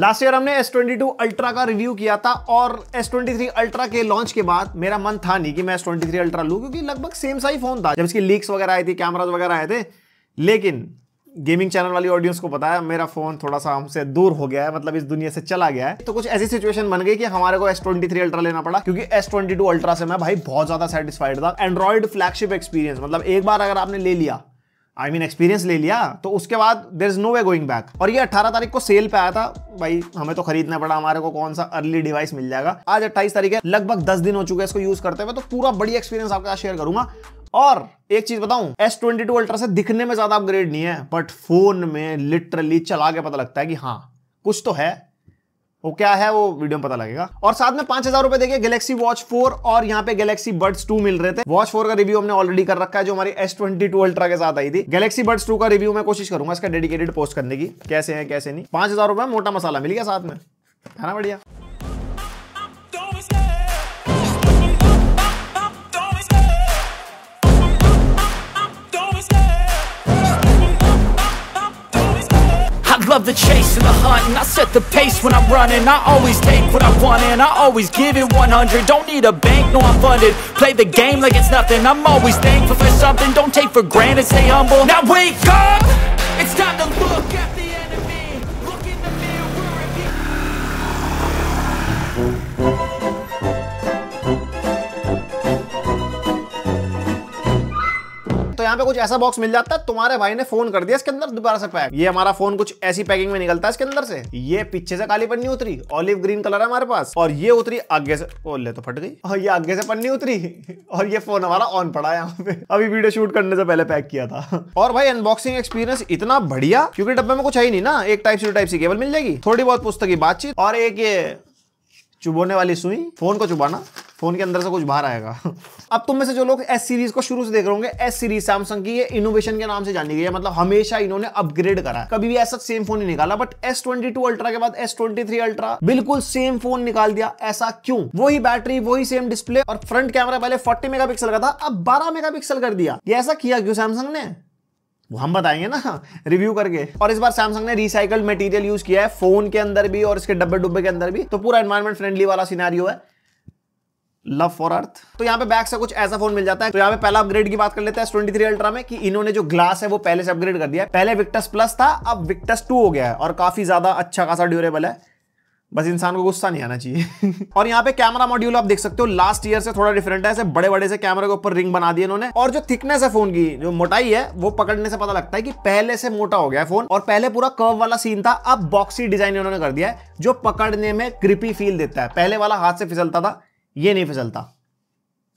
Last year हमने S22 ultra का review किया था और S23 अल्ट्रा के लॉन्च के बाद मेरा मन था नहीं कि मैं S23 अल्ट्रा लूँ क्योंकि लगभग सेम सा ही फोन था जब इसकी लीक्स वगैरह आई थी कैमराज वगैरह आए थे लेकिन गेमिंग चैनल वाली ऑडियंस को पता है मेरा फोन थोड़ा सा हमसे दूर हो गया है मतलब इस दुनिया से चला गया है तो कुछ ऐसी सिचुएशन बन गई कि हमारे को S23 अल्ट्रा लेना पड़ा क्योंकि S22 अल्ट्रा से मैं भाई बहुत ज्यादा सेटिस्फाइड था एंड्रॉइड फ्लैगशिप एक्सपीरियंस मतलब एक बार अगर आपने ले लिया आई मीन एक्सपीरियंस ले लिया तो उसके बाद there is no way going back और ये 18 तारीख को सेल पे आया था भाई हमें तो खरीदना पड़ा हमारे को कौन सा अर्ली डिवाइस मिल जाएगा आज 28 तारीख है लगभग 10 दिन हो चुके हैं इसको यूज करते हुए तो पूरा बड़ी एक्सपीरियंस आपके साथ शेयर करूंगा और एक चीज बताऊं S22 अल्ट्रा से दिखने में ज्यादा अपग्रेड नहीं है बट फोन में लिटरली चला के पता लगता है कि हाँ कुछ तो है वो क्या है वो वीडियो में पता लगेगा और साथ में पांच हजार रुपए देखिए गैलेक्सी वॉच फोर और यहाँ पे गैलेक्सी बर्ड्स टू मिल रहे थे वॉच फोर का रिव्यू हमने ऑलरेडी कर रखा है जो हमारी एस ट्वेंटी टू अल्ट्रा के साथ आई थी गैलेक्सी बर्ड्स टू का रिव्यू मैं कोशिश करूंगा इसका डेडिकेटेड पोस्ट करने की कैसे है कैसे नहीं पांच हजार रुपए मोटा मसाला मिल गया साथ में है ना बढ़िया love the chase and the hunt And I set the pace when I'm running I always take what I want and I always give it 100 Don't need a bank, no I'm funded Play the game like it's nothing I'm always thankful for something Don't take for granted, stay humble Now wake up! यहाँ पे कुछ ऐसा box मिल जाता है तुम्हारे भाई ने phone कर दिया इसके अंदर दोबारा से पैक ये हमारा फोन कुछ ऐसी पैकिंग में निकलता है इसके अंदर से ये पीछे से काली पन्नी उतरी ऑलिव ग्रीन कलर है हमारे पास और ये उतरी आगे से ओ तो फट गई और ये आगे से पन्नी उतरी और ये फोन हमारा ऑन पड़ा यहाँ पे अभी वीडियो शूट करने से पहले पैक किया था और भाई अनबॉक्सिंग एक्सपीरियंस इतना बढ़िया क्योंकि डब्बे में कुछ है ही नहीं ना एक type C type C cable मिल जाएगी थोड़ी बहुत पुस्तक की बातचीत और एक ये चुभोने वाली सुई फोन को चुबाना फोन के अंदर से कुछ बाहर आएगा अब तुम में से जो लोग एस सीरीज को शुरू से देख रहे होंगे एस सीरीज सैमसंग की ये इनोवेशन के नाम से जानी गई है मतलब हमेशा इन्होंने अपग्रेड करा है कभी भी ऐसा सेम फोन नहीं निकाला but S twenty two ultra के बाद एस ट्वेंटी थ्री अल्ट्रा बिल्कुल सेम फोन निकाल दिया ऐसा क्यों वही बैटरी वही सेम डिस्प्ले और फ्रंट कैमरा पहले फोर्टी मेगा का था अब बारह मेगा कर दिया ये ऐसा किया क्यों सैमसंग ने हम बताएंगे ना रिव्यू करके और इस बार सैमसंग ने रिसाइकल्ड मटेरियल यूज किया है फोन के अंदर भी और इसके डब्बे डुब्बे के अंदर भी तो पूरा एनवायरमेंट फ्रेंडली वाला सिनारियो है लव फॉर अर्थ तो यहाँ पे बैक से कुछ ऐसा फोन मिल जाता है तो यहाँ पे पहला अपग्रेड की बात कर लेते हैं ट्वेंटी थ्री अल्ट्रा में कि इन्होंने जो ग्लास है वो पहले से अपग्रेड कर दिया पहले विक्टस प्लस था अब विक्टस टू हो गया है और काफी ज्यादा अच्छा खासा ड्यूरेबल है बस इंसान को गुस्सा नहीं आना चाहिए और यहाँ पे कैमरा मॉड्यूल आप देख सकते हो लास्ट ईयर से थोड़ा डिफरेंट है ऐसे बड़े बड़े से कैमरे के ऊपर रिंग बना दी इन्होंने और जो थिकनेस है फोन की जो मोटाई है वो पकड़ने से पता लगता है कि पहले से मोटा हो गया है फोन और पहले पूरा कर्व वाला सीन था अब बॉक्सी डिजाइन इन्होंने कर दिया है जो पकड़ने में क्रिपी फील देता है पहले वाला हाथ से फिसलता था ये नहीं फिसलता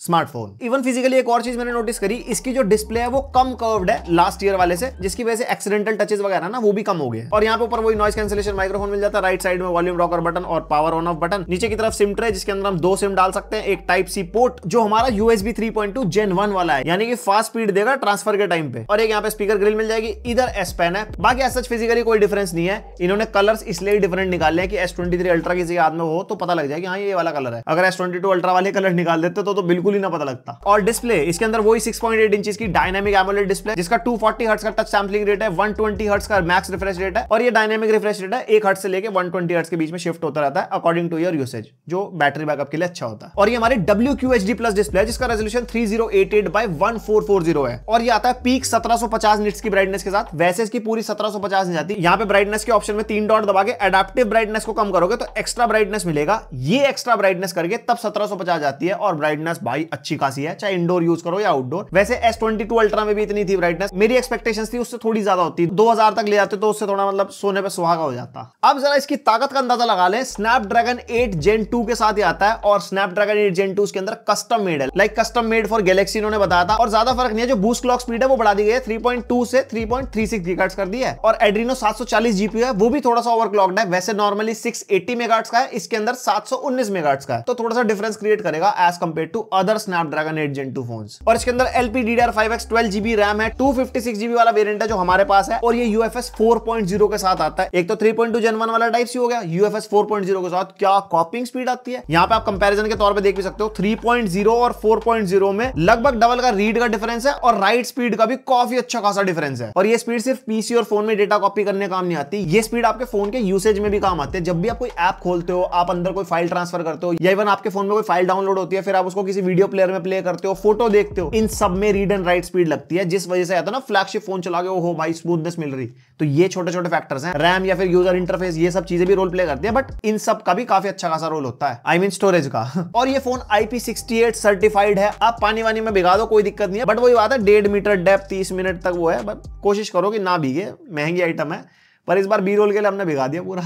स्मार्टफोन इवन फिजिकली एक और चीज मैंने नोटिस करी इसकी जो डिस्प्ले है वो कम कर्व्ड है लास्ट ईयर वाले से जिसकी वजह से एक्सीडेंटल टचेस वगैरह ना वो भी कम हो गए और यहाँ पे ऊपर वही नॉइस कैंसिलेशन माइक्रोफोन मिल जाता है राइट साइड में वॉल्यूम रॉकर बटन और पावर ऑन ऑफ बटन नीचे की तरफ सिम ट्रे जिसके अंदर हम दो सिम डाल सकते हैं एक टाइप सी पोर्ट जो हमारा USB three point two gen one वाला है यानी कि फास्ट स्पीड देगा ट्रांसफर के टाइम पे और एक यहाँ पे स्पीकर ग्रिल मिल जाएगी इधर एस पेन है बाकी एस सच फिजिकली कोई डिफरेंस नहीं है इन्होंने कलर इसलिए डिफरेंट निकाले हैं कि एस ट्वेंटी थ्री अल्ट्रा किसी याद में हो तो पता लग जाएगी हाँ ये वाला कलर है अगर एस ट्वेंटी टू अल्ट्रा वाले कलर निकाल देते तो, तो बिल्कुल बिल्कुल ही ना पता लगता और डिस्प्ले इसके अंदर वही सिक्स पॉइंट एट इंच की डायनेमिक एमोलेट डिस्प्ले जिसका टू फोर्टी हर्ट्स का टच सैम्पलिंग रेट है वन ट्वेंटी हर्ट्स का मैक्स रिफ्रेश रेट है और ये डायनेमिक रिफ्रेश रेट है एक हर्ट से लेकर वन ट्वेंटी हर्ट्स के बीच में शिफ्ट होता रहता है अकॉर्डिंग टू योर यूसेज जो बैटरी बैकअप के लिए अच्छा होता है और ये हमारे W Q H D plus display है जिसका resolution three zero eight eight by one four four zero है और ये आता है पीक सत्रह सौ पचास निट्स की ब्राइटनेस के साथ वैसे इसकी पूरी सत्रह सौ पचास नहीं जाती यहाँ पे ब्राइटनेस के ऑप्शन में तीन डॉट दबा के एडाप्टिव ब्राइटनेस को कम करोगे तो एक्स्ट्रा ब्राइटनेस मिलेगा ये एक्स्ट्रा ब्राइटनेस करके तब सत्रह सौ पचास जाती है और ब्राइटनेस भाई अच्छी खासी है चाहे इंडोर यूज करो या आउटडोर वैसे एस ट्वेंटी टू अल्ट्रा में भी इतनी थी ब्राइटनेस मेरी एक्सपेक्टेशन थी उससे थोड़ी ज्यादा होती दो हजार तक ले जाते तो उससे थोड़ा मतलब सोने पर सुहागा हो जाता अब जरा इसकी ताकत का अंदाजा लगा ले Snapdragon eight gen two के साथ ही आता है और Snapdragon eight gen two उसके अंदर कस्टम मेड है like custom made for Galaxy इन्होंने बताया था और ज्यादा फर्क नहीं है जो बूस्ट क्लॉक स्पीड है वो बढ़ा दी गई है थ्री पॉइंट टू से three three point six gigahertz कर दी है और एड्रीनो सात सौ चालीस जीपी है वो भी थोड़ा सा ओवर ओवरक्लॉक्ड है वैसे नॉर्मली सिक्स एटी मेगाहर्ट्ज का है इसके अंदर सात सौ उन्नीस मेगाहर्ट्ज का है तो थोड़ा सा डिफरेंस क्रिएट करेगा as compare to other Snapdragon 8 Gen 2 phones और इसके अंदर LPDDR5X 12GB RAM है 256GB वाला वेरिएंट है जो हमारे पास है और ये UFS 4.0 के साथ आता है एक तो 3.2 Gen 1 वाला टाइप सी हो गया UFS 4.0 के साथ क्या कॉपिंग स्पीड आती है यहाँ पे आप कंपैरिजन के तौर पे देख भी सकते हो 3.0 और 4.0 में लगभग डबल का रीड का डिफरेंस है और राइट स्पीड का भी काफी अच्छा खासा डिफरेंस है और ये स्पीड सिर्फ पीसी और फोन में डेटा कॉपी करने काम नहीं आती ये स्पीड आपके फोन के यूसेज में भी काम आती है जब भी आप कोई ऐप खोलते हो आप अंदर कोई फाइल ट्रांसफर करते हो या इवन आपके फोन में कोई फाइल डाउनलोड होती है फिर आप उसको किसी वीडियो प्लेयर में प्ले करते हो फोटो देखते हो इन सब में रीड एंड राइट स्पीड लगती है जिस वजह से आता ना फ्लैगशिप फोन चला के हो भाई स्मूथनेस मिल रही तो ये छोटे छोटे फैक्टर्स हैं रैम या फिर यूजर इंटरफेस ये सब चीजें भी रोल प्ले करती है बट इन सब का भी काफी अच्छा खासा रोल होता है आई मीन स्टोरेज का और ये फोन आईपी सर्टिफाइड है आप पानी वानी में भिगा दो कोई दिक्कत नहीं है बट वही बात है डेढ़ मीटर डेप तीस मिनट तक वो है बट कोशिश करो कि ना भीगे महंगी आइटम है पर इस बार बी रोल के लिए हमने भिगा दिया पूरा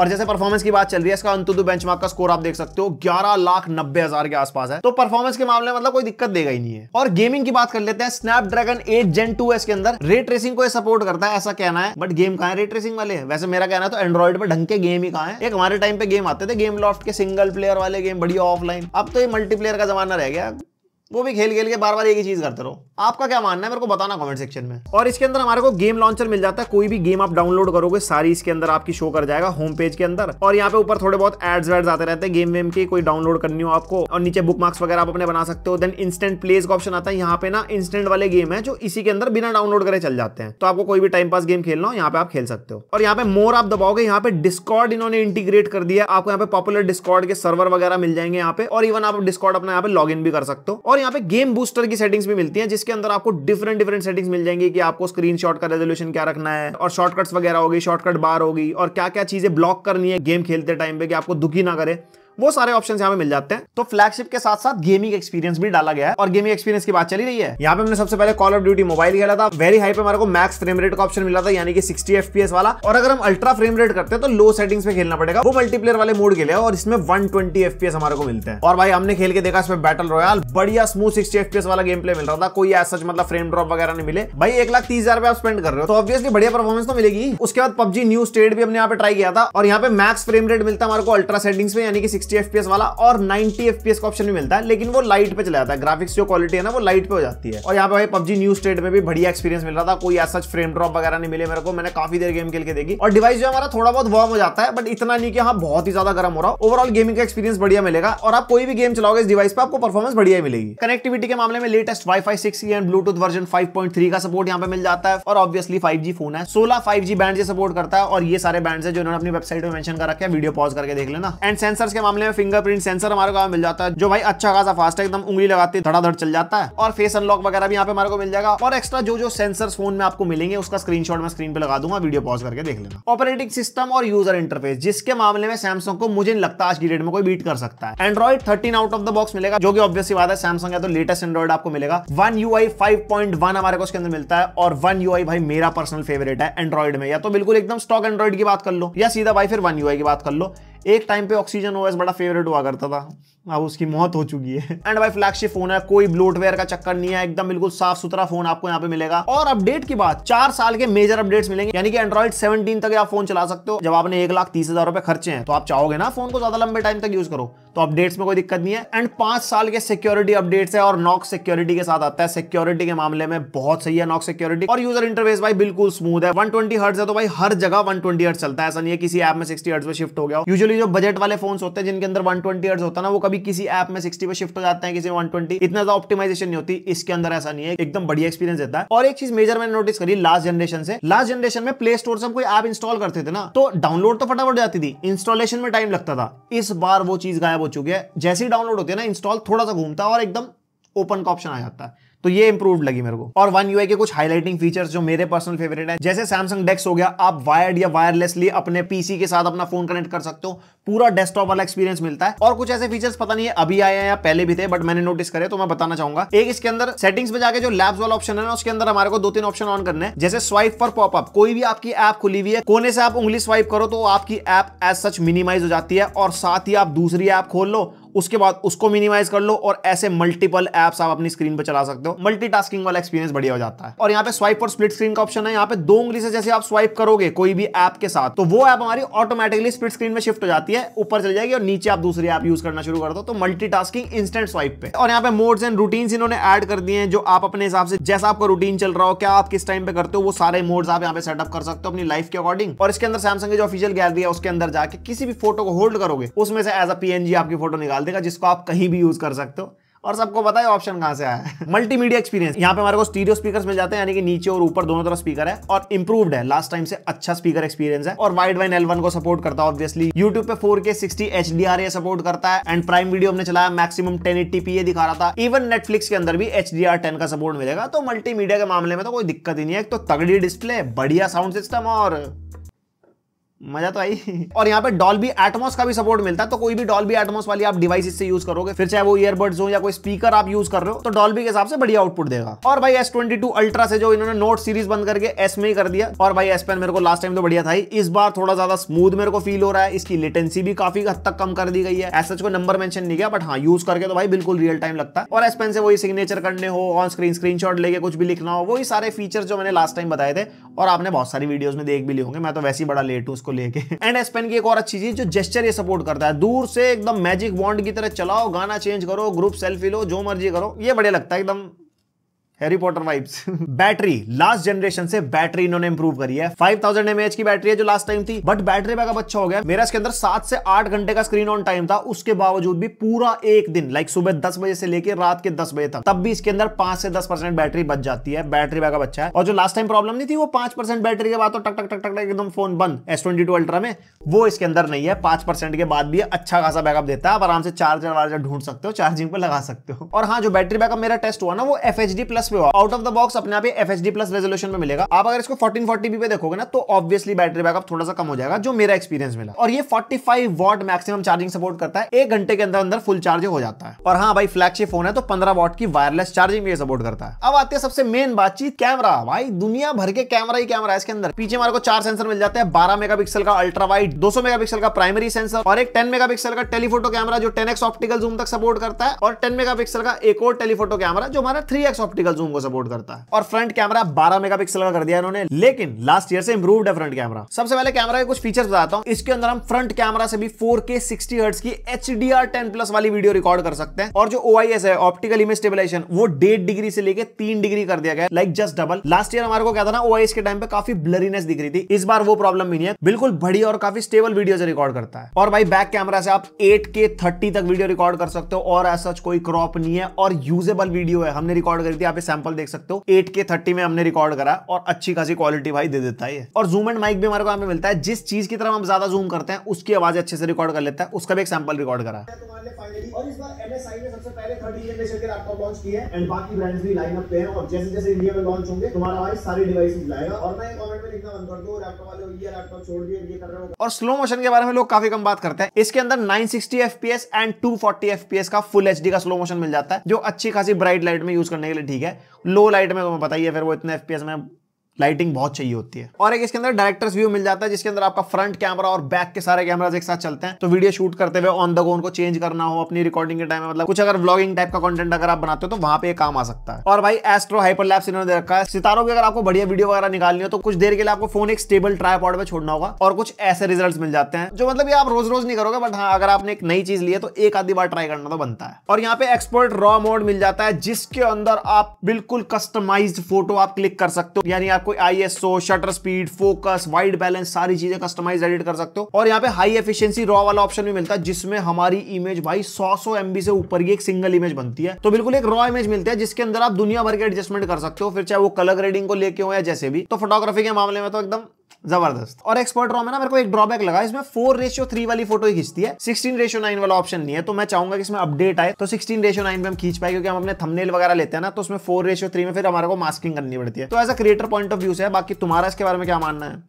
और जैसे परफॉर्मेंस की बात चल रही है इसका अंतुदु बेंचमार्क का स्कोर आप देख सकते हो ग्यारह लाख नब्बे हजार के आसपास है तो परफॉर्मेंस के मामले में मतलब कोई दिक्कत देगा ही नहीं है और गेमिंग की बात कर लेते हैं Snapdragon eight gen S के अंदर रेट को सपोर्ट करता है ऐसा कहना है बट गेम कहा है रेट ट्रेसिंग वाले वैसे मेरा कहना है तो एंड्रॉइड पर ढंग के गेम ही कहा है एक हमारे टाइम पे गेम आते थे गेम लॉफ्ट के सिंगल प्लेयर वाले गेम बढ़िया ऑफलाइन अब तो ये मल्टीप्लेयर का जमाना रह गया वो भी खेल खेल के बार बार एक ही चीज करते रहो आपका क्या मानना है मेरे को बताना कमेंट सेक्शन में और इसके अंदर हमारे को गेम लॉन्चर मिल जाता है कोई भी गेम आप डाउनलोड करोगे सारी इसके अंदर आपकी शो कर जाएगा होम पेज के अंदर और यहाँ पे ऊपर थोड़े बहुत एड्स वैड्स आते रहते हैं गेम वेम के कोई डाउनलोड करनी हो आपको और नीचे बुक मार्क्स वगैरह आप अपने बना सकते हो देन इंस्टेंट प्लेस का ऑप्शन आता है यहाँ पे ना इंस्टेंट वाले गेम है जो इसी के अंदर बिना डाउनलोड करे चल जाते हैं तो आपको कोई भी टाइम पास गेम खेलना हो यहाँ पे आप खेल सकते हो और यहाँ पे मोर आप दबाओगे यहाँ पे डिस्कॉर्ड इन्होंने इंटीग्रेट कर दिया आपको यहाँ पे पॉपुलर डिस्कॉर्ड के सर्वर वगैरह मिल जाएंगे यहाँ पे और इवन आप डिस्कॉर्ड अपना यहाँ पे लॉग भी कर सकते हो और यहाँ पे गेम बूस्टर की सेटिंग्स भी मिलती हैं जिसके अंदर आपको डिफरेंट डिफरेंट सेटिंग्स मिल जाएंगी कि आपको स्क्रीन का रेजोल्यूशन क्या रखना है और शॉर्टकट्स वगैरह होगी शॉर्टकट बार होगी और क्या क्या चीजें ब्लॉक करनी है गेम खेलते टाइम पे कि आपको दुखी ना करे वो सारे ऑप्शन यहाँ पे मिल जाते हैं तो फ्लैगशिप के साथ साथ गेमिंग एक्सपीरियंस भी डाला गया है और गेमिंग एक्सपीरियंस की बात चली रही है यहाँ पे हमने सबसे पहले कॉल ऑफ ड्यूटी मोबाइल खेला था वेरी हाई पे हमारे को मैक्स फ्रेम रेट का ऑप्शन मिला था यानी कि सिक्सटी एफ वाला और अगर हम अल्ट्रा फ्रेम रेट करते हैं तो लो सेटिंग्स में खेलना पड़ेगा वो मल्टीप्लेयर वाले मोड खेले और इसमें 120 एफपीएस हमारे को मिलते हैं और भाई हमने खेल के देखा इसमें बैटल रॉयल बढ़िया स्मूथ सिक्सटी एफ वाला गेम प्ले मिल रहा था कोई ऐसा मतलब फ्रेम ड्रॉप वगैरह नहीं मिले भाई एक लाख तीस हजार आप स्पेंड कर रहे हो तो ऑब्वियसली बढ़िया परफॉर्मेंस तो मिलेगी उसके बाद पब्जी न्यू स्टेट भी हमने यहाँ पे ट्राई किया था और यहाँ पे मैक्स फ्रेम रेट मिलता है हमारे को अल्ट्रा सेटिंग्स में यानी कि सिक्सटी एफ वाला और नाइनटी एफ का ऑप्शन भी मिलता है लेकिन वो लाइट पे चला जाता है ग्राफिक्स जो क्वालिटी है ना वो लाइट पे हो जाती है और यहाँ पे भाई पब्जी न्यू स्टेट में भी बढ़िया एक्सपीरियंस मिल रहा था कोई ऐसा फ्रेम ड्रॉप वगैरह नहीं मिले मेरे को मैंने काफी देर गेम खेल के देखी और डिवाइस जो हमारा थोड़ा बहुत वार्म हो जाता है बट इतना नहीं कि हाँ बहुत ही ज्यादा गर्म हो रहा ओवरऑल गेमिंग का एक्सपीरियंस बढ़िया मिलेगा और आप कोई भी गेम चलाओगे इस डिवाइस पर आपको परफॉर्मेंस बढ़िया मिलेगी कनेक्टिविटी के मामले में latest wifi six and Bluetooth version three का सपोर्ट यहाँ पे मिल जाता है और ऑब्वियसली जी फोन है फाइव जी बैंड से सपोर्ट करता है और ये सारे बैंड है जो इन्होंने अपनी वेबसाइट में मैं रखा रखे वीडियो पॉज करके देख लेना एंड सेंसर्स के मामले मामले में फिंगरप्रिंट सेंसर हमारे को मिल जाता है जो भाई अच्छा खासा फास्ट है एकदम उंगली लगाते धड़ाधड़ चल जाता है और फेस अनलॉक वगैरह भी यहाँ पे हमारे को मिल जाएगा और एक्स्ट्रा जो जो सेंसर फोन में आपको मिलेंगे उसका स्क्रीन मैं स्क्रीन पर लगा दूंगा वीडियो पॉज करके देख लेना ऑपरेटिंग सिस्टम और यूजर इंटरफेस जिसके मामले में सैमसंग को मुझे नहीं लगता आज की डेट में कोई बीट कर सकता है Android thirteen out of the box मिलेगा जो कि ऑब्वियसली बात है सैमसंग है तो लेटेस्ट एंड्रॉइड आपको मिलेगा वन यू आई हमारे को उसके अंदर मिलता है और वन यू भाई मेरा पर्सनल फेवरेट है एंड्रॉइड में या तो बिल्कुल एकदम स्टॉक एंड्रॉइड की बात कर लो या सीधा भाई फिर वन यू की बात कर लो एक टाइम पे ऑक्सीजन ओएस बड़ा फेवरेट हुआ करता था अब उसकी मौत हो चुकी है एंड भाई फ्लैगशिप फोन है कोई ब्लोटवेयर का चक्कर नहीं है एकदम बिल्कुल साफ सुथरा फोन आपको यहाँ पे मिलेगा और अपडेट की बात चार साल के मेजर अपडेट्स मिलेंगे यानी कि एंड्रॉइड 17 तक आप फोन चला सकते हो जब आपने एक लाख तीस हजार रुपए खर्चे हैं तो आप चाहोगे ना फोन को ज्यादा लंबे टाइम तक यूज करो तो अपडेट्स में कोई दिक्कत नहीं है एंड पांच साल के सिक्योरिटी अपडेट्स है और नॉक सिक्योरिटी के साथ आता है सिक्योरिटी के मामले में बहुत सही है नॉक सिक्योरिटी और यूजर इंटरफेस भाई बिल्कुल स्मूथ है 120 ट्वेंटी है तो भाई हर जगह 120 ट्वेंटी चलता है ऐसा नहीं है किसी ऐप में सिक्सटी हर्ट्स में शिफ्ट हो गया यूजली जो बजट वाले फोन होते हैं जिनके अंदर वन ट्वेंटी होता है ना वो कभी किसी ऐप में सिक्सटी पर शिफ्ट हो जाते हैं किसी में ट्वेंटी इतना ज्यादा ऑप्टिमाइजेशन नहीं होती इसके अंदर ऐसा नहीं है एकदम बढ़िया एक्सपीरियंस देता है और एक चीज मेजर मैंने नोटिस करी लास्ट जनरेशन से लास्ट जनरेशन में प्ले स्टोर से हम कोई ऐप इंस्टॉल करते थे ना तो डाउनलोड तो फटाफट जाती थी इंस्टॉलेशन में टाइम लगता था इस बार वो चीज गायब हो चुकी है जैसे ही डाउनलोड होती है ना इंस्टॉल थोड़ा सा घूमता है और एकदम ओपन का ऑप्शन आ जाता है तो ये इंप्रूव लगी मेरे को और वन यू के कुछ हाईलाइटिंग फीचर्स जो मेरे पर्सनल फेवरेट हैं जैसे सैमसंग डेस्क हो गया आप वायर्ड या वायरलेसली अपने पीसी के साथ अपना फोन कनेक्ट कर सकते हो पूरा डेस्कटॉप वाला एक्सपीरियंस मिलता है और कुछ ऐसे फीचर्स पता नहीं है अभी आए हैं या पहले भी थे बट मैंने नोटिस करे तो मैं बताना चाहूंगा एक इसके अंदर सेटिंग्स में जाके जो लैब्स वाला ऑप्शन है ना उसके अंदर हमारे को दो तीन ऑप्शन ऑन करने जैसे स्वाइप फॉर पॉपअप कोई भी आपकी ऐप खुली हुई है कोने से आप उंगली स्वाइप करो तो आपकी ऐप एज सच मिनिमाइज हो जाती है और साथ ही आप दूसरी ऐप खोल लो उसके बाद उसको मिनिमाइज कर लो और ऐसे मल्टीपल एप्स आप अपनी स्क्रीन पर चला सकते हो मल्टीटास्किंग वाला एक्सपीरियंस बढ़िया हो जाता है और यहाँ पे स्वाइप और स्प्लिट स्क्रीन का ऑप्शन है यहाँ पे दो उंगली से जैसे आप स्वाइप करोगे कोई भी ऐप के साथ तो वो ऐप हमारी ऑटोमेटिकली स्प्लिट स्क्रीन में शिफ्ट हो जाती है ऊपर चल जाएगी और नीचे आप दूसरी ऐप यूज करना शुरू कर दो तो मल्टीटास्किंग इंस्टेंट स्वाइप पे और यहाँ पे मोड्स एंड रूटीन इन्होंने एड कर दिए हैं जो आप अपने हिसाब से जैसा आपका रूटीन चल रहा हो क्या आप किस टाइम पे करते हो वो सारे मोड्स आप यहाँ पे सेटअप कर सकते हो अपनी लाइफ के अकॉर्डिंग और इसके अंदर सैमसंग जो ऑफिशियल गैलरी है उसके अंदर जाके किसी भी फोटो को होल्ड करोगे उसमें से एज अ पीएनजी आपकी फोटो निकाल डाल देगा जिसको आप कहीं भी यूज कर सकते हो और सबको पता है ऑप्शन कहाँ से आया है मल्टीमीडिया एक्सपीरियंस यहाँ पे हमारे को स्टीरियो स्पीकर्स मिल जाते हैं यानी कि नीचे और ऊपर दोनों तरफ स्पीकर है और इंप्रूव्ड है लास्ट टाइम से अच्छा स्पीकर एक्सपीरियंस है और वाइड वाइन एल को सपोर्ट करता है ऑब्वियसली यूट्यूब पे four K sixty H D R support करता है एंड प्राइम वीडियो हमने चलाया मैक्सिमम टेन एट्टी दिखा रहा था इवन नेटफ्लिक्स के अंदर भी एच डी आर टेन का सपोर्ट मिलेगा तो मल्टीमीडिया के मामले में तो कोई दिक्कत ही नहीं है तो तगड़ी डिस्प्ले बढ़िया साउंड सिस्टम और मजा तो आई और यहाँ पे डॉल्बी एटमोस का भी सपोर्ट मिलता है तो कोई भी डॉल्बी एटमोस वाली आप डिवाइस से यूज करोगे फिर चाहे वो ईयरबड्स हो या कोई स्पीकर आप यूज कर रहे हो तो डॉल्बी के हिसाब से बढ़िया आउटपुट देगा और भाई एस ट्वेंटी टू अल्ट्रा से जो इन्होंने नोट सीरीज बंद करके एस में ही कर दिया और भाई एस पेन मेरे को लास्ट टाइम तो बढ़िया था ही इस बार थोड़ा ज्यादा स्मूथ मेरे को फील हो रहा है इसकी लेटेंसी भी काफी हद तक कम कर दी गई है एसच को नंबर मेंशन नहीं किया बट हाँ यूज करके तो भाई बिल्कुल रियल टाइम लगता है और एस पेन से वही सिग्नेचर करने हो ऑन स्क्रीन स्क्रीन लेके कुछ भी लिखना हो वही सारे फीचर जो मैंने लास्ट टाइम बताए थे और आपने बहुत सारी वीडियोस में देख भी लिए होंगे मैं तो वैसे ही बड़ा लेट हूँ उसको लेके एंड एस पेन की एक और अच्छी चीज जो जेस्टर ये सपोर्ट करता है दूर से एकदम मैजिक वॉन्ड की तरह चलाओ गाना चेंज करो ग्रुप सेल्फी लो जो मर्जी करो ये बढ़िया लगता है एकदम Harry Potter vibes battery last generation से बैटरी इन्होंने इंप्रूव करी है 5000 थाउजेंड की बैटरी है जो लास्ट टाइम थी बट बैटरी बैकअप अच्छा हो गया मेरा इसके अंदर सात से आठ घंटे का स्क्रीन ऑन टाइम था उसके बावजूद भी पूरा एक दिन लाइक सुबह दस बजे से लेकर रात के दस बजे तक तब भी इसके अंदर पांच से दस परसेंट बैटरी बच जाती है बैटरी बैकअप अच्छा है और जो लास्ट टाइम प्रॉब्लम नहीं थी वो पांच परसेंट बैटरी के बाद तो टक टक टक टक एकदम फोन बंद एस ट्वेंटी टू अल्ट्रा में वो इसके अंदर नहीं है पांच परसेंट के बाद भी अच्छा खासा बैकअप देता है आप आराम से चार्जर वार्जर ढूंढ सकते हो चार्जिंग पर लगा सकते हो और हाँ जो बैटरी बैकअप मेरा टेस्ट हुआ ना वो F H D plus plus पे आउट ऑफ द बॉक्स अपने आप F H D plus resolution में मिलेगा आप अगर इसको फोर्टीन फोर्टी पे देखोगे ना तो ऑब्वियसली बैटरी बैकअप थोड़ा सा कम हो जाएगा जो मेरा एक्सपीरियंस मिला और ये forty five watt maximum charging support करता है एक घंटे के अंदर अंदर फुल चार्ज हो जाता है और हाँ भाई फ्लैगशिप फोन है तो पंद्रह वॉट की वायरलेस चार्जिंग भी सपोर्ट करता है अब आती है सबसे मेन बातचीत कैमरा भाई दुनिया भर के कैमरा ही कैमरा है इसके अंदर पीछे हमारे को चार सेंसर मिल जाते हैं बारह मेगा का अल्ट्रा वाइट दो मेगापिक्सल का प्राइमरी सेंसर और एक टेन मेगापिक्सल का टेलीफोटो कैमरा जो टेन ऑप्टिकल जूम तक सपोर्ट करता है और टेन मेगापिक्सल का एक और टेलीफोटो कैमरा जो हमारा थ्री ऑप्टिकल जूम को सपोर्ट करता है और फ्रंट कैमरा 12 मेगापिक्सल का कर दिया इन्होंने लेकिन लास्ट ईयर से इंप्रूव्ड है फ्रंट कैमरा सबसे पहले कैमरा के कुछ फीचर बताता हूँ इसके अंदर हम फ्रंट कैमरा से भी फोर के की एच डी प्लस वाली वीडियो रिकॉर्ड कर सकते हैं और जो ओ है ऑप्टिकल इमेज स्टेबिलाईन वो डेढ़ डिग्री से लेकर तीन डिग्री कर दिया गया like just double last year हमारे को क्या था ना ओआईएस के टाइम पे काफी ब्लरीनेस दिख रही थी इस बार वो प्रॉब्लम भी नहीं है बिल्कुल बड़ी और काफी स्टेबल वीडियो से रिकॉर्ड करता है और भाई बैक कैमरा से आप 8K 30 तक वीडियो रिकॉर्ड कर सकते हो और ऐसा कोई क्रॉप नहीं है और यूजेबल वीडियो है हमने रिकॉर्ड करी थी आप सैंपल देख सकते हो एट के थर्टी में हमने रिकॉर्ड करा और अच्छी खासी क्वालिटी भाई दे देता है और जूम एंड माइक भी हमारे को हमें मिलता है जिस चीज की तरफ हम ज्यादा जूम करते हैं उसकी आवाज अच्छे से रिकॉर्ड कर लेता है उसका भी एक सैंपल रिकॉर्ड करा एंड बाकी ब्रांड्स भी लाइन अप और जैसे जैसे इंडिया में लॉन्च होंगे तुम्हारा भाई सारे लाएगा और मैं कमेंट में लिखना बंद कर दो लैपटॉप वाले ये लैपटॉप छोड़ दिए ये कर रहे हो और स्लो मोशन के बारे में लोग काफी कम बात करते हैं इसके अंदर 960 fps एंड 240 fps का फुल एचडी का स्लो मोशन मिल जाता है जो अच्छी खासी ब्राइट लाइट में यूज करने के लिए ठीक है लो लाइट में तुम्हें बताइए फिर वो इतने fps में लाइटिंग बहुत चाहिए होती है और एक इसके अंदर डायरेक्टर्स व्यू मिल जाता है जिसके अंदर आपका फ्रंट कैमरा और बैक के सारे कैमराज एक साथ चलते हैं तो वीडियो शूट करते हुए ऑन द गो उनको चेंज करना हो अपनी रिकॉर्डिंग के टाइम मतलब कुछ अगर ब्लॉगिंग टाइप का कॉन्टेंट अगर आप बनाते हो तो वहां पे काम आ सकता है और भाई एस्ट्रो हाइपर लैब्स इन्होंने दे रखा है सितारों की अगर आपको बढ़िया वीडियो वगैरह निकालनी हो तो कुछ देर के लिए आपको फोन एक स्टेबल ट्राईपॉड में छोड़ना होगा और कुछ ऐसे रिजल्ट मिल जाते हैं जो मतलब ये आप रोज रोज नहीं करोगे बट हाँ अगर आपने एक नई चीज ली है तो एक आधी बार ट्राई करना तो बनता है और यहाँ पे एक्सपर्ट रॉ मोड मिल जाता है जिसके अंदर आप बिल्कुल कस्टमाइज फोटो आप क्लिक कर सकते हो यानी आपको कोई ISO shutter speed focus white balance सारी चीजें कस्टमाइज एडिट कर सकते हो और यहाँ पे हाई एफिशियंसी रॉ वाला ऑप्शन भी मिलता है जिसमें हमारी इमेज भाई सौ सौ एमबी से ऊपर की एक सिंगल इमेज बनती है तो बिल्कुल एक रॉ इमेज मिलती है जिसके अंदर आप दुनिया भर के एडजस्टमेंट कर सकते हो फिर चाहे वो कलर ग्रेडिंग को लेके हो या जैसे भी तो फोटोग्राफी के मामले में तो एकदम जबरदस्त और एक्सपर्ट रॉ में ना मेरे को एक ड्रॉबैक लगा इसमें फोर रेशियो थ्री वाली फोटो ही खींचती है सिक्सटीन रेशियो नाइन वाला ऑप्शन नहीं है तो मैं चाहूंगा कि इसमें अपडेट आए तो सिक्सटीन रेशियो नाइन में हम खींच पाए क्योंकि हम अपने थमनेल वगैरह लेते हैं ना तो उसमें फोर रेशियो थ्री में फिर हमारे को मास्किंग करनी पड़ती है तो as a creator point of view से बाकी तुम्हारा इसके बारे में क्या मानना है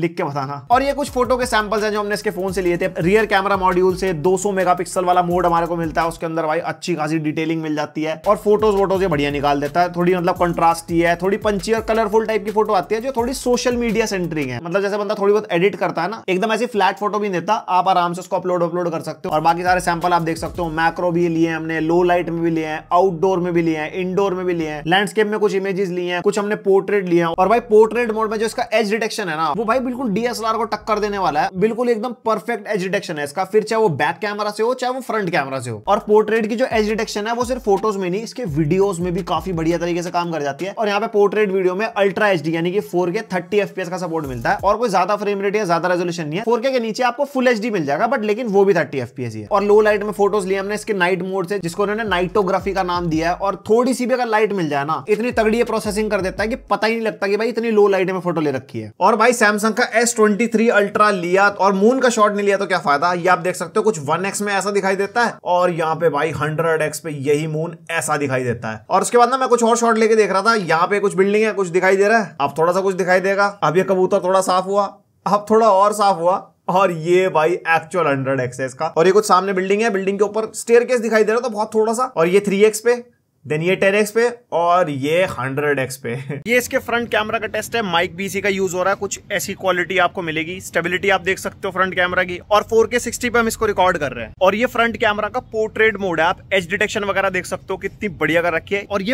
लिख के बताना और ये कुछ फोटो के सैंपल्स हैं जो हमने इसके फोन से लिए थे रियर कैमरा मॉड्यूल से 200 मेगापिक्सल वाला मोड हमारे को मिलता है उसके अंदर भाई अच्छी खासी डिटेलिंग मिल जाती है और फोटोज वोटोज ये बढ़िया निकाल देता है थोड़ी मतलब कंट्रास्ट है थोड़ी पंची और कलरफुल टाइप की फोटो आती है जो थोड़ी सोशल मीडिया सेंटरिंग है मतलब जैसे बंदा थोड़ी बहुत एडिट करता है ना एकदम ऐसी फ्लैट फोटो भी देता आप आराम से उसको अपलोड अपलोड कर सकते हो और बाकी सारे सैंपल आप देख सकते हो मैक्रो भी लिए हमने लो लाइट में भी लिए हैं आउटडोर में भी लिए हैं इंडोर में भी लिए हैं लैंडस्केप में कुछ इमेजेस लिए हैं कुछ हमने पोर्ट्रेट लिए हैं और भाई पोर्ट्रेट मोड में जो इसका एज डिटेक्शन है ना वो भाई बिल्कुल डीएसएलआर को टक्कर देने वाला है बिल्कुल एकदम परफेक्ट एज डिटेक्शन है इसका फिर चाहे वो बैक कैमरा से हो चाहे वो फ्रंट कैमरा से हो और पोर्ट्रेट की जो एज डिटेक्शन है वो सिर्फ फोटोज में नहीं इसके वीडियोज में भी काफी बढ़िया तरीके से काम कर जाती है और यहाँ पे पोर्ट्रेट वीडियो में अल्ट्रा एच यानी कि फोर के थर्टी एफपीएस का सपोर्ट मिलता है और कोई ज्यादा फ्रेम रेट या ज्यादा रेजोल्यूशन नहीं है फोर के नीचे आपको फुल एच मिल जाएगा बट लेकिन वो भी थर्टी एफपीएस है और लो लाइट में फोटोज लिए हमने इसके नाइट मोड से जिसको उन्होंने नाइटोग्राफी का नाम दिया है और थोड़ी सी भी अगर लाइट मिल जाए ना इतनी तगड़ी प्रोसेसिंग कर देता है कि पता ही नहीं लगता कि भाई इतनी लो लाइट में फोटो ले रखी है और भाई सैमसंग सैमसंग का एस ट्वेंटी थ्री अल्ट्रा लिया और मून का शॉट नहीं लिया तो क्या फायदा ये आप देख सकते हो कुछ वन एक्स में ऐसा दिखाई देता है और यहाँ पे भाई हंड्रेड एक्स पे यही मून ऐसा दिखाई देता है और उसके बाद ना मैं कुछ और शॉट लेके देख रहा था यहाँ पे कुछ बिल्डिंग है कुछ दिखाई दे रहा है अब थोड़ा सा कुछ दिखाई देगा अब ये कबूतर थोड़ा साफ हुआ अब थोड़ा और साफ हुआ और ये भाई एक्चुअल हंड्रेड एक्स का और ये कुछ सामने बिल्डिंग है बिल्डिंग के ऊपर स्टेयर दिखाई दे रहा था तो बहुत थोड़ा सा और ये थ्री पे देन ये 10x पे और ये हंड्रेड एक्स पे ये इसके फ्रंट कैमरा का टेस्ट है माइक बी सी का यूज हो रहा है कुछ ऐसी क्वालिटी आपको मिलेगी स्टेबिलिटी आप देख सकते हो फ्रंट कैमरा की और 4K 60 पे हम इसको रिकॉर्ड कर रहे हैं और ये फ्रंट कैमरा का पोर्ट्रेट मोड है आप एच डिटेक्शन वगैरह देख सकते हो कितनी बढ़िया कर रखी है और ये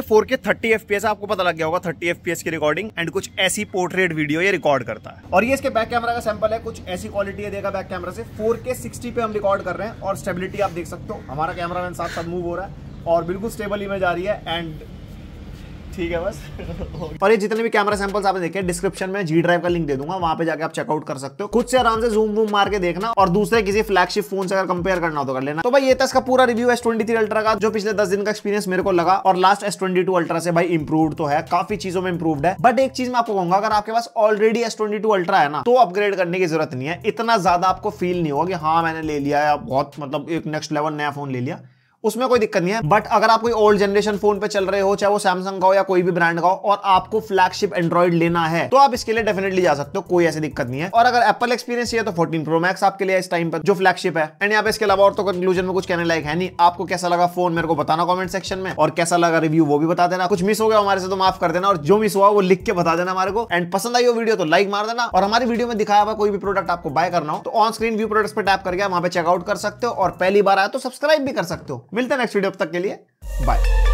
एफ पी एस आपको पता लग गया होगा पी एस की रिकॉर्डिंग एंड कुछ ऐसी पोर्ट्रेट वीडियो ये रिकॉर्ड करता है और ये इसके बैक कैमरा का सैंपल है कुछ ऐसी क्वालिटी देगा बैक कैमरा से फोर के पे हम रिकॉर्ड कर रहे हैं और स्टेबिलिटी आप देख सकते हो हमारा कैमरा मैन साथ मूव हो रहा है और बिल्कुल स्टेबल इमेज आ रही है एंड ठीक है बस और ये जितने भी कैमरा सैंपल्स आपने देखे डिस्क्रिप्शन में जी ड्राइव का लिंक दे दूंगा वहां पे जाके आप चेकआउट कर सकते हो खुद से आराम से जूम वूम मार के देखना और दूसरे किसी फ्लैगशिप फोन से अगर कंपेयर करना हो तो कर लेना तो भाई ये था इसका पूरा रिव्यू एस ट्वेंटी अल्ट्रा का जो पिछले दस दिन का एक्सपीरियंस मेरे को लगा और लास्ट एस ट्वेंटी अल्ट्रा से भाई इंप्रूव तो है काफी चीजों में इंप्रूव है बट एक चीज मैं आपको कहूंगा अगर आपके पास ऑलरेडी एस ट्वेंटी अल्ट्रा है ना तो अपग्रेड करने की जरूरत नहीं है इतना ज्यादा आपको फील नहीं होगा कि हाँ मैंने ले लिया या बहुत मतलब एक नेक्स्ट लेवल नया फोन ले लिया उसमें कोई दिक्कत नहीं है बट अगर आप कोई ओल्ड जनरेशन फोन पे चल रहे हो चाहे वो सैमसंग का हो या कोई भी ब्रांड का हो और आपको फ्लैगशिप एंड्रॉइड लेना है तो आप इसके लिए डेफिनेटली जा सकते हो कोई ऐसी दिक्कत नहीं है और अगर एप्पल एक्सपीरियंस चाहिए तो फोर्टीन प्रो मैक्स आपके लिए इस टाइम पर जो फ्लैगशिप है एंड यहाँ पे इसके अलावा और तो कंक्लूजन में कुछ कहने लायक है नहीं आपको कैसा लगा फोन मेरे को बताना कॉमेंट सेक्शन में और कैसा लगा रिव्यू वो भी बता देना कुछ मिस हो गया हमारे से तो माफ कर देना और जो मिस हुआ वो लिख के बता देना हमारे को एंड पसंद आई हो वीडियो तो लाइक मार देना और हमारी वीडियो में दिखाया हुआ कोई भी प्रोडक्ट आपको बाय करना हो तो ऑन स्क्रीन व्यू प्रोडक्ट पर टैप करके वहां पे चेकआउट कर सकते हो और पहली बार आया तो सब्सक्राइब भी कर सकते हो मिलते हैं नेक्स्ट वीडियो तक के लिए बाय